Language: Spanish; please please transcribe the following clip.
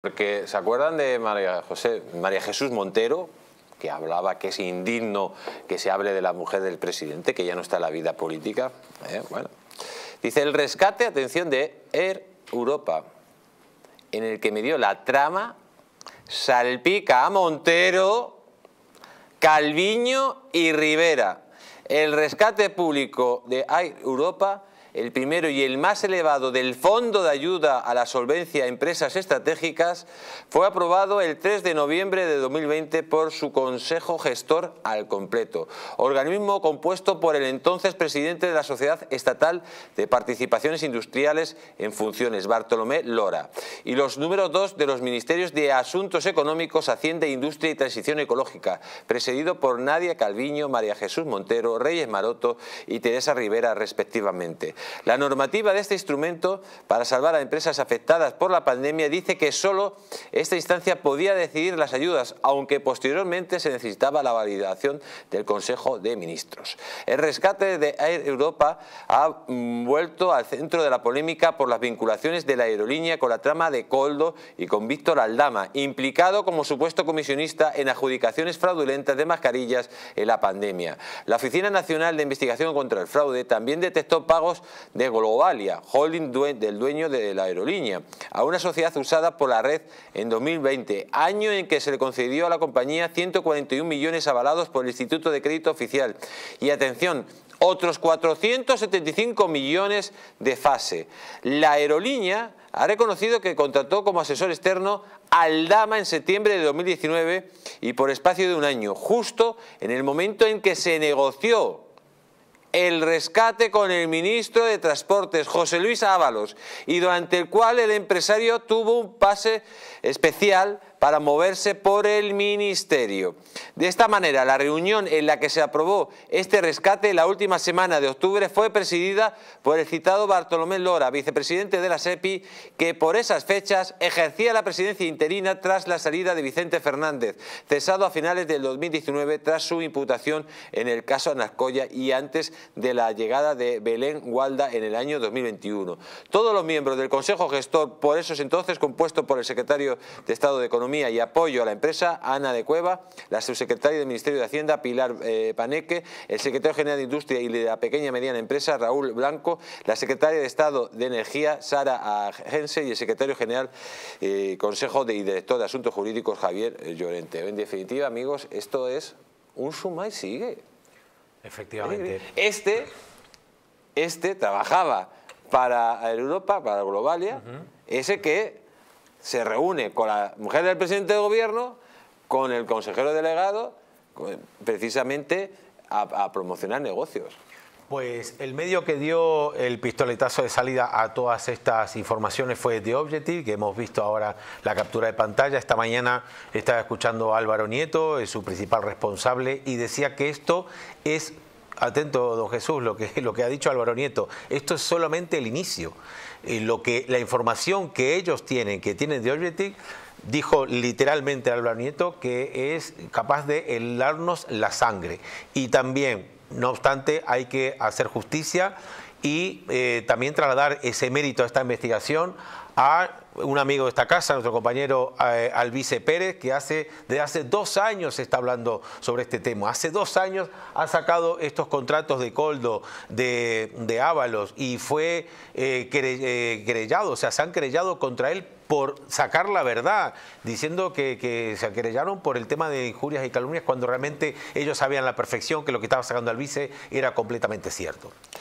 Porque se acuerdan de María José, María Jesús Montero, que hablaba que es indigno que se hable de la mujer del presidente, que ya no está en la vida política. Eh, bueno. Dice el rescate, atención, de Air Europa, en el que me dio la trama, salpica a Montero, Calviño y Rivera. El rescate público de Air Europa el primero y el más elevado del Fondo de Ayuda a la Solvencia a Empresas Estratégicas, fue aprobado el 3 de noviembre de 2020 por su Consejo Gestor al completo, organismo compuesto por el entonces presidente de la Sociedad Estatal de Participaciones Industriales en Funciones, Bartolomé Lora, y los números dos de los Ministerios de Asuntos Económicos, Hacienda, Industria y Transición Ecológica, presidido por Nadia Calviño, María Jesús Montero, Reyes Maroto y Teresa Rivera, respectivamente. La normativa de este instrumento para salvar a empresas afectadas por la pandemia dice que solo esta instancia podía decidir las ayudas, aunque posteriormente se necesitaba la validación del Consejo de Ministros. El rescate de Air Europa ha mm, vuelto al centro de la polémica por las vinculaciones de la aerolínea con la trama de Coldo y con Víctor Aldama, implicado como supuesto comisionista en adjudicaciones fraudulentas de mascarillas en la pandemia. La Oficina Nacional de Investigación contra el Fraude también detectó pagos de Globalia, holding del dueño de la aerolínea, a una sociedad usada por la red en 2020, año en que se le concedió a la compañía 141 millones avalados por el Instituto de Crédito Oficial. Y atención, otros 475 millones de fase. La aerolínea ha reconocido que contrató como asesor externo al Dama en septiembre de 2019 y por espacio de un año, justo en el momento en que se negoció el rescate con el ministro de Transportes, José Luis Ábalos, y durante el cual el empresario tuvo un pase especial para moverse por el Ministerio. De esta manera, la reunión en la que se aprobó este rescate la última semana de octubre fue presidida por el citado Bartolomé Lora, vicepresidente de la SEPI, que por esas fechas ejercía la presidencia interina tras la salida de Vicente Fernández, cesado a finales del 2019 tras su imputación en el caso Anascoya y antes de la llegada de Belén Gualda en el año 2021. Todos los miembros del Consejo Gestor, por esos entonces compuesto por el secretario de Estado de Economía, y Apoyo a la Empresa, Ana de Cueva, la subsecretaria del Ministerio de Hacienda, Pilar eh, Paneque, el secretario general de Industria y de la Pequeña y Mediana Empresa, Raúl Blanco, la secretaria de Estado de Energía, Sara Agense, y el secretario general eh, Consejo de, y Director de Asuntos Jurídicos, Javier eh, Llorente. En definitiva, amigos, esto es un suma y sigue. Efectivamente. Este, este trabajaba para Europa, para Globalia, ese que se reúne con la mujer del presidente de gobierno, con el consejero delegado, precisamente a, promocionar negocios. Pues el medio que dio el pistoletazo de salida a todas estas informaciones fue The Objective, que hemos visto ahora la captura de pantalla. Esta mañana estaba escuchando a Álvaro Nieto, es su principal responsable, y decía que esto es atento, don Jesús, lo que, lo que ha dicho Álvaro Nieto. Esto es solamente el inicio. Eh, lo que, la información que ellos tienen, que tienen de Objective, dijo literalmente Álvaro Nieto que es capaz de helarnos la sangre. Y también, no obstante, hay que hacer justicia y eh, también trasladar ese mérito a esta investigación a un amigo de esta casa, nuestro compañero eh, Albice Pérez, que hace, desde hace dos años está hablando sobre este tema. Hace dos años ha sacado estos contratos de Coldo, de, de y fue eh, eh, querellado, o sea, se han querellado contra él por sacar la verdad, diciendo que, se querellaron por el tema de injurias y calumnias, cuando realmente ellos sabían la perfección que lo que estaba sacando Alvice era completamente cierto.